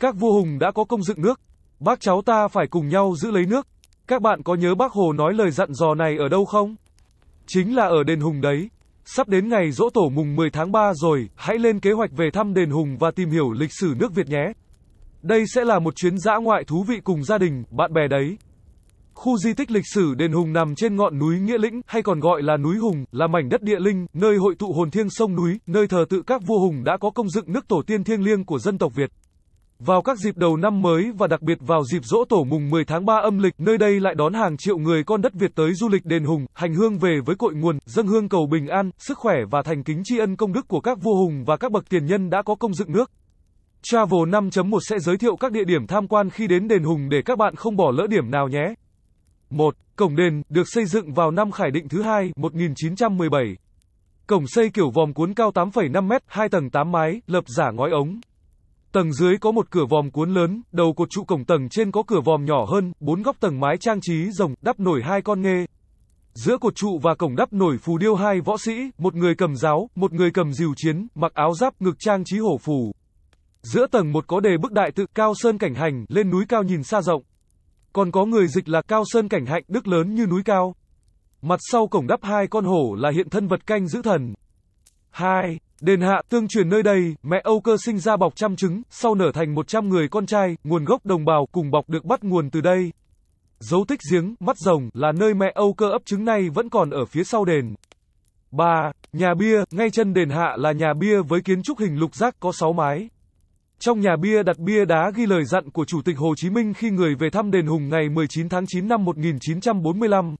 Các vua hùng đã có công dựng nước, bác cháu ta phải cùng nhau giữ lấy nước. Các bạn có nhớ bác Hồ nói lời dặn dò này ở đâu không? Chính là ở đền hùng đấy. Sắp đến ngày dỗ tổ mùng 10 tháng 3 rồi, hãy lên kế hoạch về thăm đền hùng và tìm hiểu lịch sử nước Việt nhé. Đây sẽ là một chuyến dã ngoại thú vị cùng gia đình, bạn bè đấy. Khu di tích lịch sử Đền Hùng nằm trên ngọn núi Nghĩa Lĩnh, hay còn gọi là núi Hùng, là mảnh đất địa linh, nơi hội tụ hồn thiêng sông núi, nơi thờ tự các vua hùng đã có công dựng nước tổ tiên thiêng liêng của dân tộc Việt. Vào các dịp đầu năm mới và đặc biệt vào dịp dỗ tổ mùng 10 tháng 3 âm lịch, nơi đây lại đón hàng triệu người con đất Việt tới du lịch đền hùng, hành hương về với cội nguồn, dân hương cầu bình an, sức khỏe và thành kính tri ân công đức của các vua hùng và các bậc tiền nhân đã có công dựng nước. Travel 5.1 sẽ giới thiệu các địa điểm tham quan khi đến đền hùng để các bạn không bỏ lỡ điểm nào nhé. 1. Cổng đền được xây dựng vào năm Khải Định thứ hai 1917. Cổng xây kiểu vòm cuốn cao 8,5m, 2 tầng 8 mái, lập giả ngói ống. Tầng dưới có một cửa vòm cuốn lớn, đầu cột trụ cổng tầng trên có cửa vòm nhỏ hơn, bốn góc tầng mái trang trí rồng, đắp nổi hai con nghê. Giữa cột trụ và cổng đắp nổi phù điêu hai võ sĩ, một người cầm giáo, một người cầm diều chiến, mặc áo giáp ngực trang trí hổ phù. Giữa tầng một có đề bức đại tự cao sơn cảnh hành, lên núi cao nhìn xa rộng. Còn có người dịch là cao sơn cảnh hạnh đức lớn như núi cao. Mặt sau cổng đắp hai con hổ là hiện thân vật canh giữ thần. 2. Đền hạ, tương truyền nơi đây, mẹ Âu Cơ sinh ra bọc trăm trứng, sau nở thành 100 người con trai, nguồn gốc đồng bào cùng bọc được bắt nguồn từ đây. Dấu tích giếng, mắt rồng là nơi mẹ Âu Cơ ấp trứng này vẫn còn ở phía sau đền. 3. Nhà bia, ngay chân đền hạ là nhà bia với kiến trúc hình lục giác có 6 mái. Trong nhà bia đặt bia đá ghi lời dặn của Chủ tịch Hồ Chí Minh khi người về thăm đền Hùng ngày 19 tháng 9 năm 1945.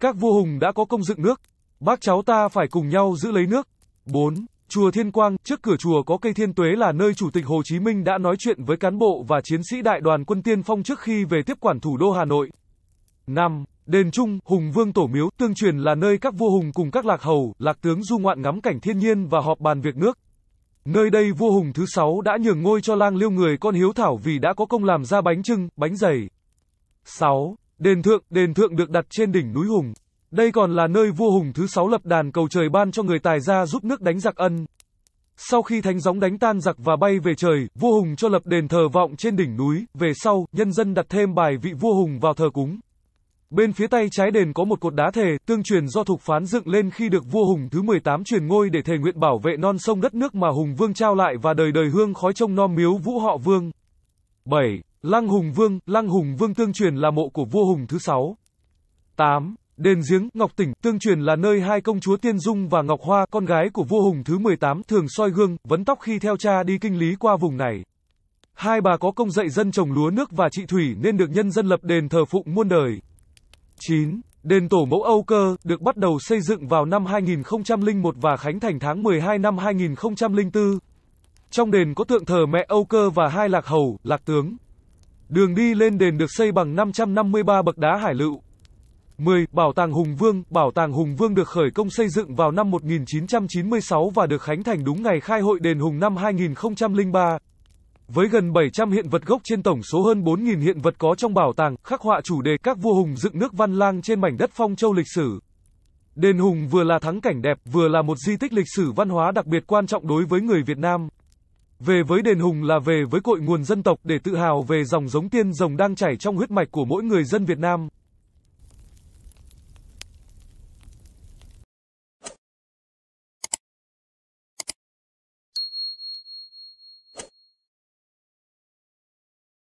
Các vua Hùng đã có công dựng nước, bác cháu ta phải cùng nhau giữ lấy nước. 4. Chùa Thiên Quang, trước cửa chùa có cây thiên tuế là nơi Chủ tịch Hồ Chí Minh đã nói chuyện với cán bộ và chiến sĩ đại đoàn quân tiên phong trước khi về tiếp quản thủ đô Hà Nội. 5. Đền Trung, Hùng Vương Tổ Miếu, tương truyền là nơi các vua hùng cùng các lạc hầu, lạc tướng du ngoạn ngắm cảnh thiên nhiên và họp bàn việc nước. Nơi đây vua Hùng thứ sáu đã nhường ngôi cho lang liêu người con hiếu thảo vì đã có công làm ra bánh trưng, bánh dày. 6. Đền Thượng, Đền Thượng được đặt trên đỉnh núi Hùng, đây còn là nơi vua Hùng thứ sáu lập đàn cầu trời ban cho người tài ra giúp nước đánh giặc ân. Sau khi thánh gióng đánh tan giặc và bay về trời, vua Hùng cho lập đền thờ vọng trên đỉnh núi, về sau, nhân dân đặt thêm bài vị vua Hùng vào thờ cúng. Bên phía tay trái đền có một cột đá thề, tương truyền do Thục Phán dựng lên khi được vua Hùng thứ 18 truyền ngôi để thề nguyện bảo vệ non sông đất nước mà Hùng Vương trao lại và đời đời hương khói trong non miếu vũ họ Vương. 7. Lăng Hùng Vương, Lăng Hùng Vương tương truyền là mộ của vua Hùng thứ 6. 8. Đền giếng Ngọc Tỉnh tương truyền là nơi hai công chúa Tiên Dung và Ngọc Hoa, con gái của vua Hùng thứ 18 thường soi gương, vấn tóc khi theo cha đi kinh lý qua vùng này. Hai bà có công dạy dân trồng lúa nước và trị thủy nên được nhân dân lập đền thờ phụng muôn đời. 9. Đền tổ mẫu Âu Cơ được bắt đầu xây dựng vào năm 2001 và khánh thành tháng 12 năm 2004. Trong đền có tượng thờ mẹ Âu Cơ và hai lạc hầu, lạc tướng. Đường đi lên đền được xây bằng 553 bậc đá hải lựu. 10. Bảo tàng Hùng Vương Bảo tàng Hùng Vương được khởi công xây dựng vào năm 1996 và được khánh thành đúng ngày khai hội đền Hùng năm 2003. Với gần 700 hiện vật gốc trên tổng số hơn 4.000 hiện vật có trong bảo tàng, khắc họa chủ đề các vua hùng dựng nước văn lang trên mảnh đất phong châu lịch sử. Đền Hùng vừa là thắng cảnh đẹp, vừa là một di tích lịch sử văn hóa đặc biệt quan trọng đối với người Việt Nam. Về với Đền Hùng là về với cội nguồn dân tộc để tự hào về dòng giống tiên rồng đang chảy trong huyết mạch của mỗi người dân Việt Nam.